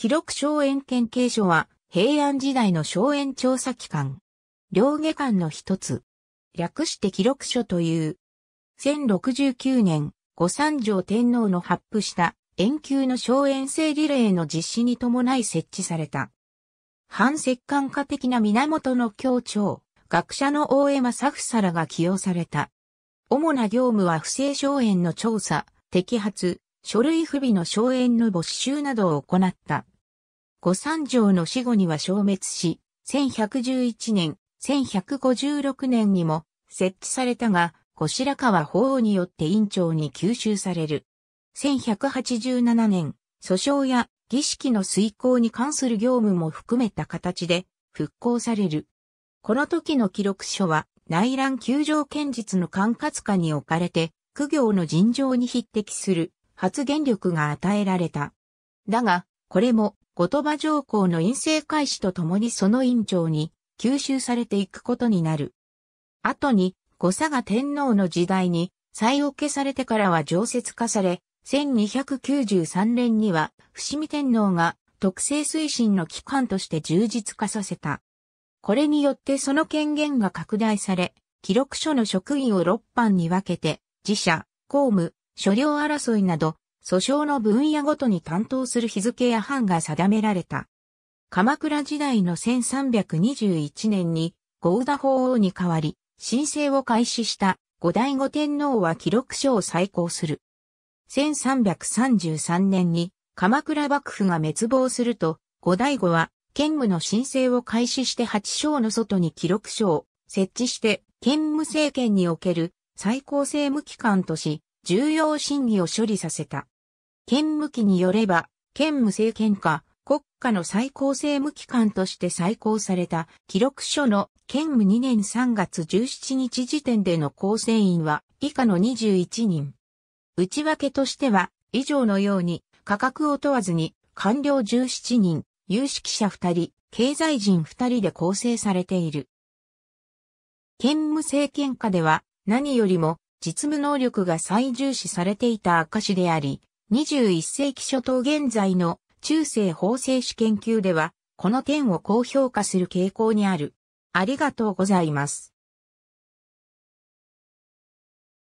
記録荘園研究所は平安時代の荘園調査機関。両下官の一つ。略して記録所という。1069年、五三条天皇の発布した遠久の荘園制リレーの実施に伴い設置された。反摂関家的な源の協調、学者の大江正房らが起用された。主な業務は不正荘園の調査、摘発、書類不備の荘園の没収などを行った。五三条の死後には消滅し、1111年、1156年にも設置されたが、後白河法王によって院長に吸収される。1187年、訴訟や儀式の遂行に関する業務も含めた形で復興される。この時の記録書は内乱球場堅実の管轄下に置かれて、苦行の尋常に匹敵する発言力が与えられた。だが、これも、後鳥羽上皇の院政開始とともにその院長に吸収されていくことになる。後に、後佐賀天皇の時代に、再おけされてからは常設化され、1293年には、伏見天皇が特性推進の機関として充実化させた。これによってその権限が拡大され、記録書の職員を6班に分けて、自社、公務、所領争いなど、訴訟の分野ごとに担当する日付や班が定められた。鎌倉時代の1321年に、合田法王に代わり、申請を開始した後醍醐天皇は記録書を再考する。1333年に鎌倉幕府が滅亡すると、後醍醐は兼務の申請を開始して八章の外に記録書を設置して兼務政権における最高政務機関とし、重要審議を処理させた。兼務期によれば、兼務政権下、国家の最高政務機関として再考された記録書の兼務2年3月17日時点での構成員は以下の21人。内訳としては、以上のように価格を問わずに官僚17人、有識者2人、経済人2人で構成されている。兼務政権下では何よりも実務能力が最重視されていた証であり、21世紀初頭現在の中世法制史研究では、この点を高評価する傾向にある。ありがとうございます。